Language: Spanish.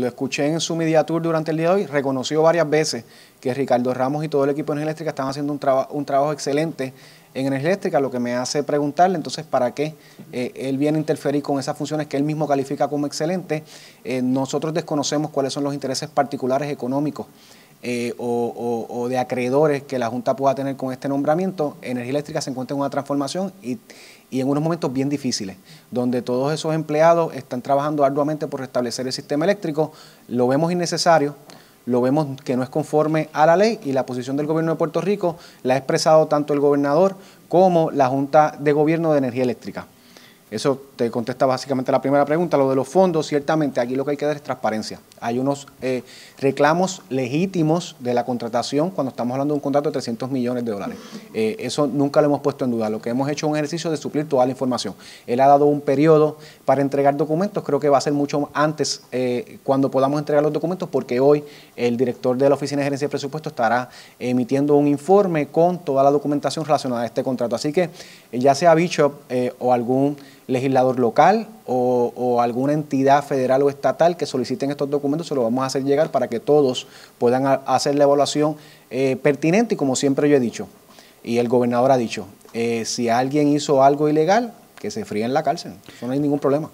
Lo escuché en su media tour durante el día de hoy, reconoció varias veces que Ricardo Ramos y todo el equipo de Energía Eléctrica están haciendo un, trabajo excelente en Energía Eléctrica, lo que me hace preguntarle entonces para qué eh, él viene a interferir con esas funciones que él mismo califica como excelentes. Eh, nosotros desconocemos cuáles son los intereses particulares económicos eh, o, de acreedores que la Junta pueda tener con este nombramiento, Energía Eléctrica se encuentra en una transformación y en unos momentos bien difíciles, donde todos esos empleados están trabajando arduamente por restablecer el sistema eléctrico, lo vemos innecesario, lo vemos que no es conforme a la ley y la posición del gobierno de Puerto Rico la ha expresado tanto el gobernador como la Junta de Gobierno de Energía Eléctrica. Eso te contesta básicamente la primera pregunta. Lo de los fondos, ciertamente, aquí lo que hay que dar es transparencia. Hay unos eh, reclamos legítimos de la contratación cuando estamos hablando de un contrato de 300 millones de dólares. Eh, eso nunca lo hemos puesto en duda. Lo que hemos hecho es un ejercicio de suplir toda la información. Él ha dado un periodo para entregar documentos. Creo que va a ser mucho antes eh, cuando podamos entregar los documentos porque hoy el director de la Oficina de Gerencia de Presupuesto estará emitiendo un informe con toda la documentación relacionada a este contrato. Así que ya sea Bishop o algún legislador local o, alguna entidad federal o estatal que soliciten estos documentos, se los vamos a hacer llegar para que todos puedan hacer la evaluación eh, pertinente y como siempre yo he dicho, y el gobernador ha dicho, eh, si alguien hizo algo ilegal, que se fríe en la cárcel, no hay ningún problema.